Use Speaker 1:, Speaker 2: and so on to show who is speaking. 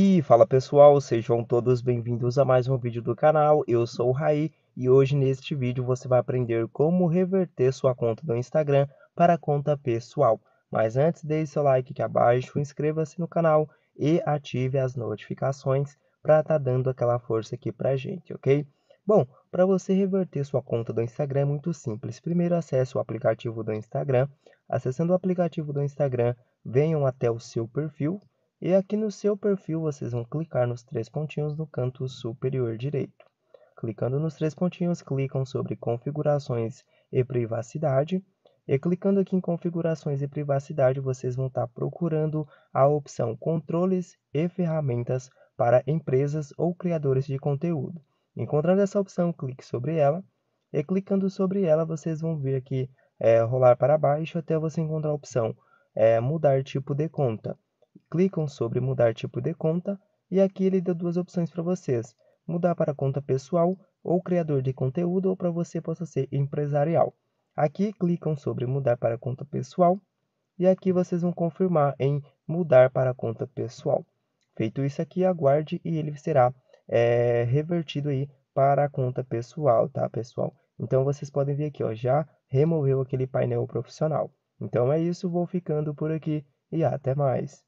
Speaker 1: E fala pessoal, sejam todos bem-vindos a mais um vídeo do canal, eu sou o Raí e hoje neste vídeo você vai aprender como reverter sua conta do Instagram para conta pessoal. Mas antes deixe seu like aqui abaixo, inscreva-se no canal e ative as notificações para estar tá dando aquela força aqui a gente, ok? Bom, para você reverter sua conta do Instagram é muito simples. Primeiro acesse o aplicativo do Instagram. Acessando o aplicativo do Instagram, venham até o seu perfil, e aqui no seu perfil vocês vão clicar nos três pontinhos no canto superior direito. Clicando nos três pontinhos, clicam sobre configurações e privacidade. E clicando aqui em configurações e privacidade, vocês vão estar procurando a opção controles e ferramentas para empresas ou criadores de conteúdo. Encontrando essa opção, clique sobre ela. E clicando sobre ela, vocês vão vir aqui é, rolar para baixo até você encontrar a opção é, mudar tipo de conta clicam sobre mudar tipo de conta e aqui ele dá duas opções para vocês, mudar para conta pessoal ou criador de conteúdo ou para você possa ser empresarial. Aqui clicam sobre mudar para conta pessoal e aqui vocês vão confirmar em mudar para conta pessoal. Feito isso aqui, aguarde e ele será é, revertido aí para a conta pessoal, tá pessoal? Então vocês podem ver aqui, ó, já removeu aquele painel profissional. Então é isso, vou ficando por aqui e até mais.